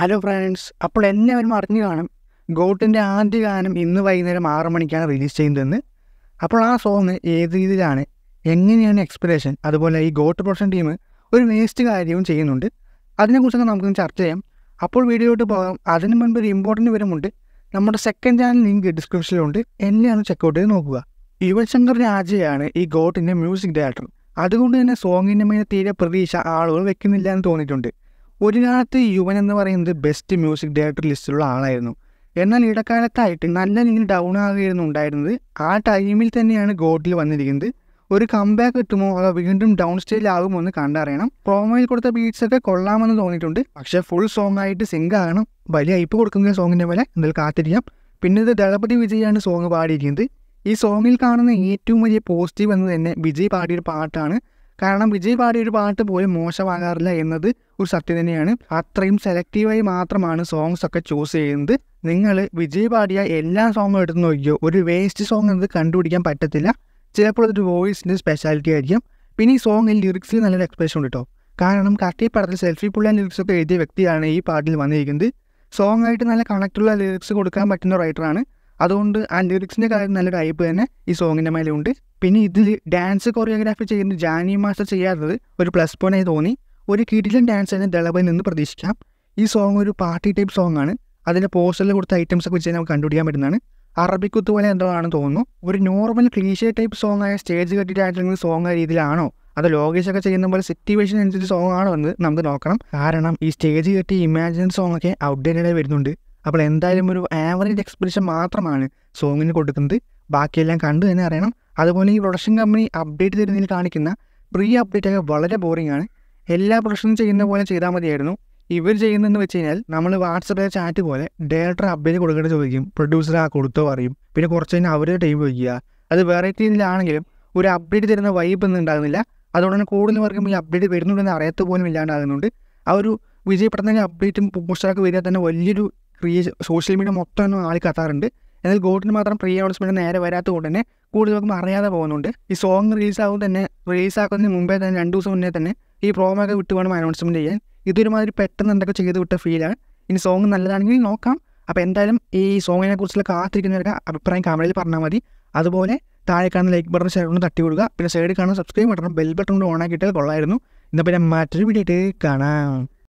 hello friends അപ്പോൾ എല്ലാവരും അറിഞ്ഞു കാണും ഗോട്ടിൻ്റെ ആദ്യ ഗാനം ഇന്ന് വൈകുന്നേരം ആറു മണിക്കാണ് റിലീസ് ചെയ്യുന്നതെന്ന് അപ്പോൾ ആ സോങ് ഏത് രീതിയിലാണ് എങ്ങനെയാണ് എക്സ്പിറേഷൻ അതുപോലെ ഈ ഗോട്ട് പ്രൊഡക്ഷൻ ടീം ഒരു വേസ്റ്റ് കാര്യവും ചെയ്യുന്നുണ്ട് അതിനെക്കുറിച്ചൊക്കെ നമുക്കൊന്ന് ചർച്ച ചെയ്യാം അപ്പോൾ വീഡിയോയിലോട്ട് പോകാം അതിന് മുൻപ് ഒരു ഇമ്പോർട്ടൻ്റ് വിവരമുണ്ട് നമ്മുടെ സെക്കൻഡ് ചാനൽ ലിങ്ക് ഡിസ്ക്രിപ്ഷനിലുണ്ട് എന്നെ ഒന്ന് ചെക്കൗട്ട് ചെയ്ത് നോക്കുക യുവൻ ശങ്കർ രാജയാണ് ഈ ഗോട്ടിൻ്റെ മ്യൂസിക് ഡയറക്ടർ അതുകൊണ്ട് തന്നെ സോങ്ങിൻ്റെ മേലെ തീരെ പ്രതീക്ഷ ആളുകൾ വെക്കുന്നില്ല എന്ന് തോന്നിയിട്ടുണ്ട് ഒരു കാലത്ത് യുവൻ എന്ന് പറയുന്നത് ബെസ്റ്റ് മ്യൂസിക് ഡയറക്ടർ ലിസ്റ്റിലുള്ള ആളായിരുന്നു എന്നാൽ ഇടക്കാലത്തായിട്ട് നല്ല രീതിയിൽ ഡൗൺ ആകുകയായിരുന്നു ഉണ്ടായിരുന്നത് ആ ടൈമിൽ തന്നെയാണ് ഗോട്ടിൽ വന്നിരിക്കുന്നത് ഒരു കംബാക്ക് കിട്ടുമോ അതോ വീണ്ടും ഡൗൺ സ്റ്റേജിലാകുമോ എന്ന് കണ്ടറിയണം പ്രോമോയിൽ കൊടുത്ത ബീറ്റ്സ് ഒക്കെ കൊള്ളാമെന്ന് തോന്നിയിട്ടുണ്ട് പക്ഷേ ഫുൾ സോങ് ആയിട്ട് സിംഗ് ആകണം വലിയ ഐപ്പ് കൊടുക്കുന്ന സോങ്ങിൻ്റെ പോലെ എന്തായാലും കാത്തിരിക്കാം പിന്നെ ഇത് ദളപതി വിജയാണ് സോങ് പാടിയിരിക്കുന്നത് ഈ സോങ്ങിൽ കാണുന്ന ഏറ്റവും വലിയ പോസിറ്റീവ് എന്ന് തന്നെ വിജയ് പാടിയൊരു പാട്ടാണ് കാരണം വിജയ് പാടിയൊരു പാട്ട് പോലും മോശമാകാറില്ല എന്നത് ഒരു സത്യം തന്നെയാണ് അത്രയും സെലക്റ്റീവായി മാത്രമാണ് സോങ്സ് ഒക്കെ ചൂസ് ചെയ്യുന്നത് നിങ്ങൾ വിജയ് പാടിയ എല്ലാ സോങ്ങും എടുത്ത് നോക്കിയോ ഒരു വേസ്റ്റ് സോങ് എന്നത് കണ്ടുപിടിക്കാൻ പറ്റത്തില്ല ചിലപ്പോൾ അതൊരു വോയിസിൻ്റെ സ്പെഷ്യാലിറ്റി ആയിരിക്കും പിന്നെ ഈ സോങ്ങിൽ ലിറിക്സിൽ നല്ലൊരു എക്സ്പ്രഷൻ ഉണ്ട് കേട്ടോ കാരണം കട്ടി പടത്തിൽ സെൽഫി പുള്ള ലിറിക്സ് ഒക്കെ എഴുതിയ വ്യക്തിയാണ് ഈ പാട്ടിൽ വന്നിരിക്കുന്നത് സോങ് ആയിട്ട് നല്ല കണക്റ്റുള്ള ലിറിക്സ് കൊടുക്കാൻ പറ്റുന്ന റൈറ്ററാണ് അതുകൊണ്ട് ആ ലിറിക്സിൻ്റെ കാര്യം നല്ലൊരു അയപ്പ് തന്നെ ഈ സോങ്ങിൻ്റെ മേലെ ഉണ്ട് പിന്നെ ഇതിൽ ഡാൻസ് കൊറിയോഗ്രാഫി ചെയ്യുന്ന ജാനി മാസ്റ്റർ ചെയ്യാത്തത് ഒരു പ്ലസ് പോയിൻ്റായി തോന്നി ഒരു കിടിലൻ ഡാൻസ് ആണ് ദളബയിൽ നിന്ന് പ്രതീക്ഷിക്കാം ഈ സോങ് ഒരു പാർട്ടി ടൈപ്പ് സോങ് ആണ് അതിൻ്റെ പോസ്റ്ററിൽ കൊടുത്ത ഐറ്റംസ് ഒക്കെ വെച്ച് നമുക്ക് കണ്ടുപിടിക്കാൻ പറ്റുന്നതാണ് അറബിക്കുത്ത് പോലെ എന്തോ ആണെന്ന് തോന്നുന്നു ഒരു നോർമൽ ക്ലീഷേ ടൈപ്പ് സോങ് ആയ സ്റ്റേജ് കെട്ടിട്ടായിട്ടുള്ള സോങ് ആയ രീതിയിലാണോ അത് ലോകേഷ് ഒക്കെ ചെയ്യുന്ന പോലെ സിറ്റുവേഷൻ അനുസരിച്ച് സോങ് ആണോ എന്ന് നമുക്ക് നോക്കണം കാരണം ഈ സ്റ്റേജ് കെട്ടി ഇമാജിൻ സോങ് ഒക്കെ ഔട്ട്ഡേറ്റഡ് ആയി വരുന്നുണ്ട് അപ്പോൾ എന്തായാലും ഒരു ആവറേജ് എക്സ്പ്രഷൻ മാത്രമാണ് സോങ്ങിന് കൊടുക്കുന്നത് ബാക്കിയെല്ലാം കണ്ടു തന്നെ അറിയണം അതുപോലെ ഈ പ്രൊഡക്ഷൻ കമ്പനി അപ്ഡേറ്റ് തരുന്നതിൽ കാണിക്കുന്ന പ്രീ അപ്ഡേറ്റ് ഒക്കെ വളരെ ബോറിംഗ് ആണ് എല്ലാ പ്രശ്നം ചെയ്യുന്ന പോലെ ചെയ്താൽ മതിയായിരുന്നു ഇവർ ചെയ്യുന്നതെന്ന് വെച്ച് കഴിഞ്ഞാൽ നമ്മൾ വാട്സപ്പിലെ ചാറ്റ് പോലെ ഡയറക്ടർ അപ്ഡേറ്റ് കൊടുക്കേണ്ട ചോദിക്കും പ്രൊഡ്യൂസർ ആ കൊടുത്തോ പറയും പിന്നെ കുറച്ച് കഴിഞ്ഞാൽ അവരുടെ ടൈം വയ്ക്കുക അത് വെറൈറ്റി രീതിയിലാണെങ്കിലും ഒരു അപ്ഡേറ്റ് തരുന്ന വൈബ് ഒന്നും ഉണ്ടാകുന്നില്ല അതുകൊണ്ട് തന്നെ കൂടുതൽ പേർക്കും ഈ അപ്ഡേറ്റ് വരുന്നുണ്ടെന്ന് അറിയാത്ത പോലും ഇല്ലാണ്ടാകുന്നുണ്ട് ആ ഒരു വിജയപ്പെടുന്ന അപ്ഡേറ്റും പോസ്റ്ററൊക്കെ വരിക തന്നെ വലിയൊരു ക്രിയ സോഷ്യൽ മീഡിയ മൊത്തം ആൾ കത്താറുണ്ട് എന്നാൽ ഗോട്ടിന് മാത്രം പ്രീ അനൗൺസ്മെൻറ്റ് നേരെ കൊണ്ട് തന്നെ കൂടുതൽ പേർക്കും അറിയാതെ പോകുന്നുണ്ട് ഈ സോങ് ആകുമ്പോൾ തന്നെ റിലീസ് ആക്കുന്നതിന് മുമ്പേ തന്നെ രണ്ട് ദിവസം മുന്നേ തന്നെ ഈ പ്രോമൊക്കെ വിട്ട് വേണം അനൗൺസ്മെൻറ്റ് ചെയ്യാൻ ഇതൊരുമാതിരി പെട്ടെന്ന് എന്തൊക്കെ ചെയ്ത് വിട്ട ഫീലാണ് ഇനി സോങ് നല്ലതാണെങ്കിൽ നോക്കാം അപ്പോൾ എന്തായാലും ഈ സോങ്ങിനെ കുറിച്ചുള്ള കാത്തിരിക്കുന്നവരുടെ അഭിപ്രായം കമൻറ്റിൽ പറഞ്ഞാൽ മതി അതുപോലെ താഴെ കാണുന്ന ലൈക്ക് ബട്ടൺ ഷെയർ കൊണ്ട് തട്ടി കൊടുക്കുക പിന്നെ സൈഡിൽ കാണുന്ന സബ്സ്ക്രൈബ് ബട്ടൺ ബെൽ ബട്ടൺ കൊണ്ട് ഓൺ ആക്കിയിട്ടാൽ കൊള്ളായിരുന്നു എന്നാൽ പിന്നെ മറ്റൊരു വീഡിയോ ആയിട്ട് കാണാം